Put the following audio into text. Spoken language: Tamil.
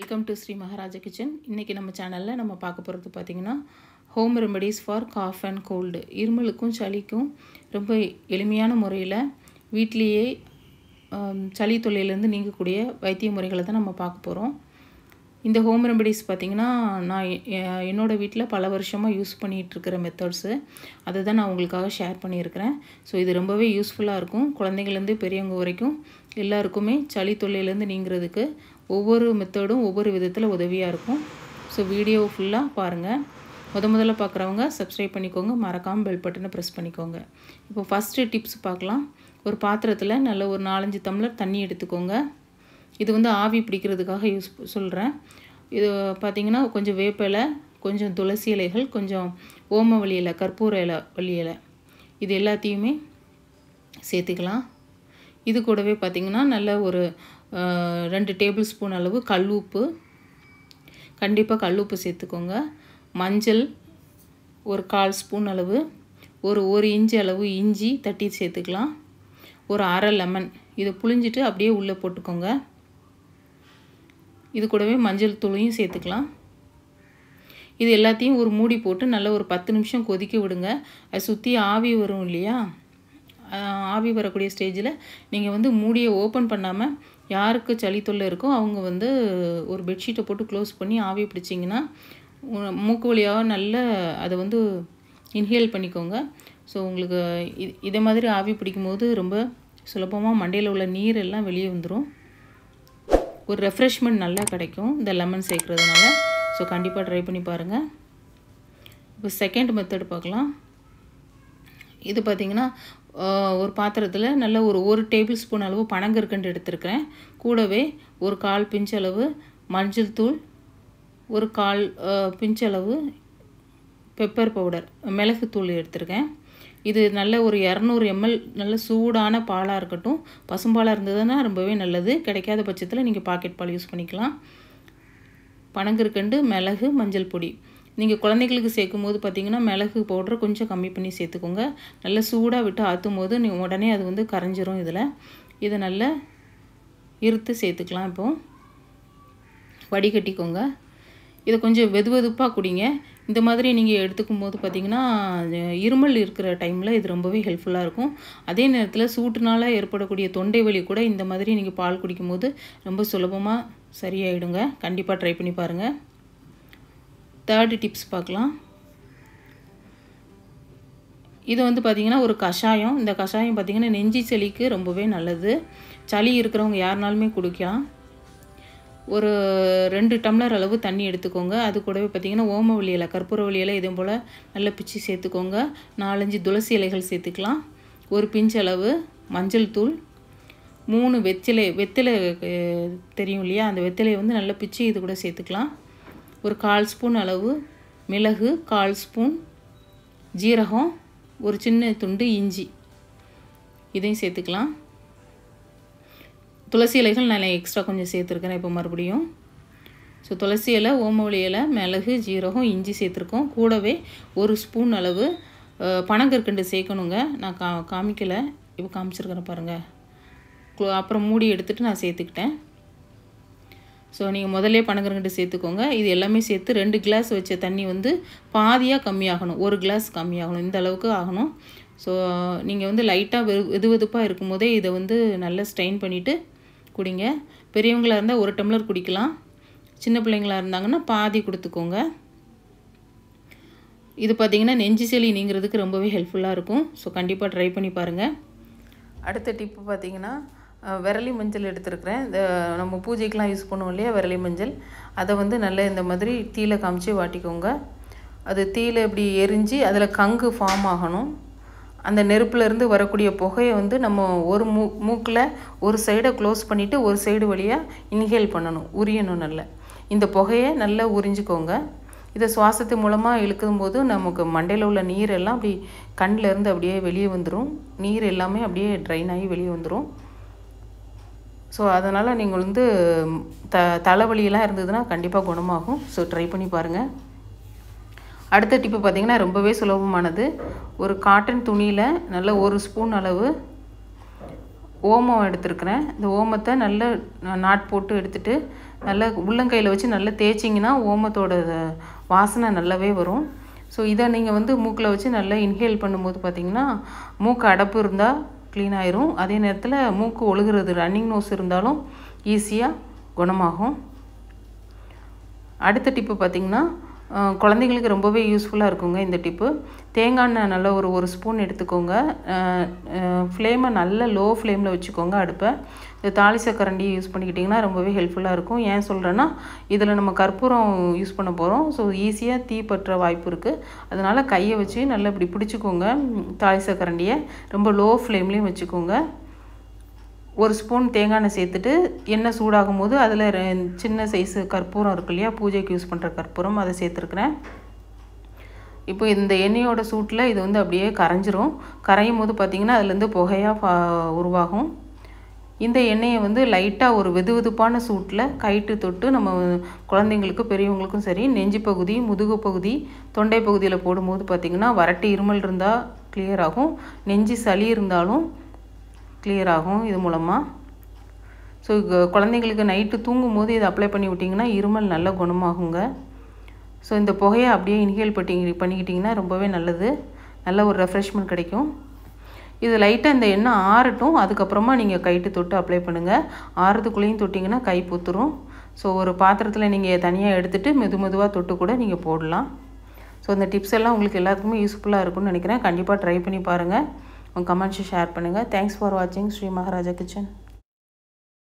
welcome to Shri Maharaja kitchen இன்றைக்கி நம்ம சேனலில் நம்ம பார்க்க போகிறது பார்த்திங்கன்னா home remedies for cough and cold இருமலுக்கும் சளிக்கும் ரொம்ப எளிமையான முறையில் வீட்லேயே சளி தொல்லையிலேருந்து நீங்கக்கூடிய வைத்திய முறைகளை தான் நம்ம பார்க்க போகிறோம் இந்த ஹோம் ரெமடிஸ் பார்த்திங்கன்னா நான் என்னோடய வீட்டில் பல வருஷமாக யூஸ் பண்ணிகிட்ருக்கிற மெத்தட்ஸு அதை தான் நான் உங்களுக்காக ஷேர் பண்ணியிருக்கிறேன் ஸோ இது ரொம்பவே யூஸ்ஃபுல்லாக இருக்கும் குழந்தைங்கள்லேருந்து பெரியவங்க வரைக்கும் எல்லாருக்குமே சளி தொல்லையிலேருந்து நீங்கிறதுக்கு ஒவ்வொரு மெத்தடும் ஒவ்வொரு விதத்தில் உதவியாக இருக்கும் ஸோ வீடியோ ஃபுல்லாக பாருங்கள் முத முதல்ல பார்க்குறவங்க சப்ஸ்கிரைப் பண்ணிக்கோங்க மறக்காமல் பெல் பட்டனை ப்ரெஸ் பண்ணிக்கோங்க இப்போ ஃபஸ்ட்டு டிப்ஸ் பார்க்கலாம் ஒரு பாத்திரத்தில் நல்ல ஒரு நாலஞ்சு தம்ளர் தண்ணி எடுத்துக்கோங்க இது வந்து ஆவி பிடிக்கிறதுக்காக யூஸ் சொல்கிறேன் இது பார்த்திங்கன்னா கொஞ்சம் வேப்பிலை கொஞ்சம் துளசி இலைகள் கொஞ்சம் ஓமவள்ளி இலை கற்பூர இலை வள்ளி இலை இது எல்லாத்தையுமே சேர்த்துக்கலாம் இது கூடவே பார்த்திங்கன்னா நல்ல ஒரு ரெண்டு டேபிள் ஸ்பூன் அளவு கல் உப்பு கண்டிப்பாக கல் உப்பு சேர்த்துக்கோங்க மஞ்சள் ஒரு கால் ஸ்பூன் அளவு ஒரு ஒரு இஞ்சி அளவு இஞ்சி தட்டி சேர்த்துக்கலாம் ஒரு அரை லெமன் இதை புளிஞ்சிட்டு அப்படியே உள்ளே போட்டுக்கோங்க இது கூடவே மஞ்சள் தூளையும் சேர்த்துக்கலாம் இது எல்லாத்தையும் ஒரு மூடி போட்டு நல்லா ஒரு பத்து நிமிஷம் கொதிக்க விடுங்க அது சுற்றி ஆவி வரும் இல்லையா ஆவி வரக்கூடிய ஸ்டேஜில் நீங்கள் வந்து மூடியை ஓப்பன் பண்ணாமல் யாருக்கு சளி தொல்லை இருக்கோ அவங்க வந்து ஒரு பெட்ஷீட்டை போட்டு க்ளோஸ் பண்ணி ஆவி பிடிச்சிங்கன்னா மூக்கு வழியாக நல்ல அதை வந்து இன்ஹேல் பண்ணிக்கோங்க ஸோ உங்களுக்கு இது இதே மாதிரி ஆவி பிடிக்கும்போது ரொம்ப சுலபமாக மண்டையில் உள்ள நீர் எல்லாம் வெளியே வந்துடும் ஒரு ரெஃப்ரெஷ்மெண்ட் நல்லா கிடைக்கும் இந்த லெமன் சேர்க்குறதுனால ஸோ கண்டிப்பாக ட்ரை பண்ணி பாருங்கள் இப்போ செகண்ட் மெத்தட் பார்க்கலாம் இது பார்த்திங்கன்னா ஒரு பாத்திரத்தில் நல்ல ஒரு ஒரு டேபிள் ஸ்பூன் அளவு பனங்கற்கண்டு எடுத்துருக்குறேன் கூடவே ஒரு கால் பிஞ்சளவு மஞ்சள் தூள் ஒரு கால் பிஞ்சளவு பெப்பர் பவுடர் மிளகுத்தூள் எடுத்திருக்கேன் இது நல்ல ஒரு இரநூறு எம்எல் நல்ல சூடான பாலாக இருக்கட்டும் பசும்பாலாக இருந்ததுன்னா ரொம்பவே நல்லது கிடைக்காத பட்சத்தில் நீங்கள் பாக்கெட் பால் யூஸ் பண்ணிக்கலாம் பனங்கருக்கண்டு மிளகு மஞ்சள் பொடி நீங்கள் குழந்தைகளுக்கு சேர்க்கும் போது பார்த்தீங்கன்னா மிளகு பவுடரை கொஞ்சம் கம்மி பண்ணி சேர்த்துக்கோங்க நல்லா சூடாக விட்டு ஆற்றும் போது நீ உடனே அது வந்து கரைஞ்சிரும் இதில் இதை நல்லா இருத்து சேர்த்துக்கலாம் இப்போது வடிகட்டிக்கோங்க இதை கொஞ்சம் வெது வெதுப்பாக குடிங்க இந்த மாதிரி நீங்கள் எடுத்துக்கும் போது பார்த்திங்கன்னா இருமல் இருக்கிற டைமில் இது ரொம்பவே ஹெல்ப்ஃபுல்லாக இருக்கும் அதே நேரத்தில் சூட்டுனால் ஏற்படக்கூடிய தொண்டை வலி கூட இந்த மாதிரி நீங்கள் பால் குடிக்கும்போது ரொம்ப சுலபமாக சரியாயிடுங்க கண்டிப்பாக ட்ரை பண்ணி பாருங்கள் தேர்டு டிப்ஸ் பார்க்கலாம் இது வந்து பார்த்திங்கன்னா ஒரு கஷாயம் இந்த கஷாயம் பார்த்திங்கன்னா நெஞ்சி சளிக்கு ரொம்பவே நல்லது சளி இருக்கிறவங்க யாருனாலுமே குடிக்கலாம் ஒரு ரெண்டு டம்ளர் அளவு தண்ணி எடுத்துக்கோங்க அது கூடவே பார்த்திங்கன்னா ஓம இலை கற்பூர இலை இதே போல் நல்லா பிச்சு சேர்த்துக்கோங்க நாலஞ்சு துளசி இலைகள் சேர்த்துக்கலாம் ஒரு பிஞ்சு அளவு மஞ்சள் தூள் மூணு வெத்திலை வெத்திலை தெரியும் இல்லையா அந்த வெத்திலையை வந்து நல்லா பிச்சு இது கூட சேர்த்துக்கலாம் ஒரு கால் ஸ்பூன் அளவு மிளகு கால் ஸ்பூன் ஜீரகம் ஒரு சின்ன துண்டு இஞ்சி இதையும் சேர்த்துக்கலாம் துளசி இலைகள் நான் எக்ஸ்ட்ரா கொஞ்சம் சேர்த்துருக்கிறேன் இப்போ மறுபடியும் ஸோ துளசி இலை ஓமவழி இலை மிளகு ஜீரகம் இஞ்சி சேர்த்துருக்கோம் கூடவே ஒரு ஸ்பூன் அளவு பனங்கற்கண்டு சேர்க்கணுங்க நான் கா காமிக்கலை இப்போ காமிச்சிருக்கிறேன் பாருங்கள் அப்புறம் மூடி எடுத்துகிட்டு நான் சேர்த்துக்கிட்டேன் ஸோ நீங்கள் முதலே பனங்கற்கண்டு சேர்த்துக்கோங்க இது எல்லாமே சேர்த்து ரெண்டு கிளாஸ் வச்ச தண்ணி வந்து பாதியாக கம்மியாகணும் ஒரு கிளாஸ் கம்மியாகணும் இந்த அளவுக்கு ஆகணும் ஸோ நீங்கள் வந்து லைட்டாக வெது வெதுப்பாக இருக்கும் போதே இதை வந்து நல்லா ஸ்ட்ரெயின் பண்ணிவிட்டு குடிங்க பெரியவங்களாக இருந்தால் ஒரு டம்ளர் குடிக்கலாம் சின்ன பிள்ளைங்களாக இருந்தாங்கன்னா பாதி கொடுத்துக்கோங்க இது பார்த்திங்கன்னா நெஞ்சு செலி நீங்கிறதுக்கு ரொம்பவே ஹெல்ப்ஃபுல்லாக இருக்கும் ஸோ கண்டிப்பாக ட்ரை பண்ணி பாருங்கள் அடுத்த டிப்பு பார்த்திங்கன்னா விரலி மஞ்சள் எடுத்துருக்குறேன் இந்த நம்ம பூஜைக்கெலாம் யூஸ் பண்ணுவோம் இல்லையா விரலி மஞ்சள் அதை வந்து நல்லா இந்த மாதிரி தீயில் காமிச்சு வாட்டிக்கோங்க அது தீயில் இப்படி எரிஞ்சு அதில் கங்கு ஃபார்ம் ஆகணும் அந்த நெருப்புலேருந்து வரக்கூடிய புகையை வந்து நம்ம ஒரு மூ மூக்கில் ஒரு சைடை க்ளோஸ் பண்ணிவிட்டு ஒரு சைடு வழியாக இன்ஹேல் பண்ணணும் உரியணும் நல்லா இந்த புகையை நல்லா உறிஞ்சிக்கோங்க இதை சுவாசத்து மூலமாக இழுக்கும் போது நமக்கு மண்டையில் உள்ள நீர் எல்லாம் அப்படி கண்ணிலேருந்து அப்படியே வெளியே வந்துடும் நீர் எல்லாமே அப்படியே ட்ரைன் ஆகி வெளியே வந்துடும் ஸோ அதனால் நீங்கள் வந்து த தலைவலியெல்லாம் இருந்ததுன்னா கண்டிப்பாக குணமாகும் ஸோ ட்ரை பண்ணி பாருங்கள் அடுத்த டிப்பு பார்த்திங்கன்னா ரொம்பவே சுலபமானது ஒரு காட்டன் துணியில் நல்ல ஒரு ஸ்பூன் அளவு ஓமம் எடுத்துருக்குறேன் இந்த ஓமத்தை நல்ல நாட் போட்டு எடுத்துகிட்டு நல்லா உள்ளங்கையில் வச்சு நல்லா தேய்ச்சிங்கன்னா ஓமத்தோட வாசனை நல்லாவே வரும் ஸோ இதை நீங்கள் வந்து மூக்கில் வச்சு நல்லா இன்ஹேல் பண்ணும்போது பார்த்திங்கன்னா மூக்கு அடப்பு இருந்தால் க்ளீன் ஆயிரும் அதே நேரத்தில் மூக்கு ஒழுகிறது ரன்னிங் நோஸ் இருந்தாலும் ஈஸியாக குணமாகும் அடுத்த டிப்பு பார்த்திங்கன்னா குழந்தைங்களுக்கு ரொம்பவே யூஸ்ஃபுல்லாக இருக்குங்க இந்த டிப்பு தேங்காய் எண்ணெய் நல்லா ஒரு ஒரு ஸ்பூன் எடுத்துக்கோங்க ஃப்ளேமை நல்ல லோ ஃப்ளேமில் வச்சுக்கோங்க அடுப்பை இந்த தாலி சக்கரண்டியை யூஸ் பண்ணிக்கிட்டிங்கன்னா ரொம்பவே ஹெல்ப்ஃபுல்லாக இருக்கும் ஏன் சொல்கிறேன்னா இதில் நம்ம கற்பூரம் யூஸ் பண்ண போகிறோம் ஸோ ஈஸியாக தீ பற்ற வாய்ப்பு இருக்குது அதனால் கையை வச்சு நல்லா இப்படி பிடிச்சிக்கோங்க தாலி கரண்டியை ரொம்ப லோ ஃப்ளேம்லேயும் வச்சுக்கோங்க ஒரு ஸ்பூன் தேங்காய் எண்ணெய் சேர்த்துட்டு எண்ணெய் சூடாகும் போது அதில் சின்ன சைஸு கற்பூரம் இருக்கு இல்லையா பூஜைக்கு யூஸ் பண்ணுற கற்பூரம் அதை சேர்த்துருக்குறேன் இப்போ இந்த எண்ணெயோட சூட்டில் இது வந்து அப்படியே கரைஞ்சிரும் கரையும் போது பார்த்திங்கன்னா அதுலேருந்து புகையாக உருவாகும் இந்த எண்ணெயை வந்து லைட்டாக ஒரு வெது வெதுப்பான சூட்டில் கைட்டு தொட்டு நம்ம குழந்தைங்களுக்கு பெரியவங்களுக்கும் சரி நெஞ்சு பகுதி முதுகு பகுதி தொண்டை பகுதியில் போடும்போது பார்த்திங்கன்னா வரட்டு இருமல் இருந்தால் கிளியர் ஆகும் நெஞ்சு சளி இருந்தாலும் கிளியர் ஆகும் இது மூலமாக ஸோ குழந்தைங்களுக்கு நைட்டு தூங்கும் போது இதை அப்ளை பண்ணி விட்டிங்கன்னா இருமல் நல்லா குணமாகுங்க ஸோ இந்த புகையை அப்படியே இன்ஹேல் பட்டி பண்ணிக்கிட்டிங்கன்னா ரொம்பவே நல்லது நல்ல ஒரு ரெஃப்ரெஷ்மெண்ட் கிடைக்கும் இது லைட்டாக இந்த எண்ணெய் ஆறட்டும் அதுக்கப்புறமா நீங்கள் கைட்டு தொட்டு அப்ளை பண்ணுங்கள் ஆறுறதுக்குள்ளேயும் தொட்டிங்கன்னா கை பூத்துரும் ஸோ ஒரு பாத்திரத்தில் நீங்கள் தனியாக எடுத்துகிட்டு மெது மெதுவாக தொட்டு கூட நீங்கள் போடலாம் ஸோ இந்த டிப்ஸ் எல்லாம் உங்களுக்கு எல்லாத்துக்குமே யூஸ்ஃபுல்லாக இருக்கும்னு நினைக்கிறேன் கண்டிப்பாக ட்ரை பண்ணி பாருங்கள் உங்கள் கமெண்ட்ஸை ஷேர் பண்ணுங்கள் தேங்க்ஸ் ஃபார் வாட்சிங் ஸ்ரீ மகாராஜா கிச்சன்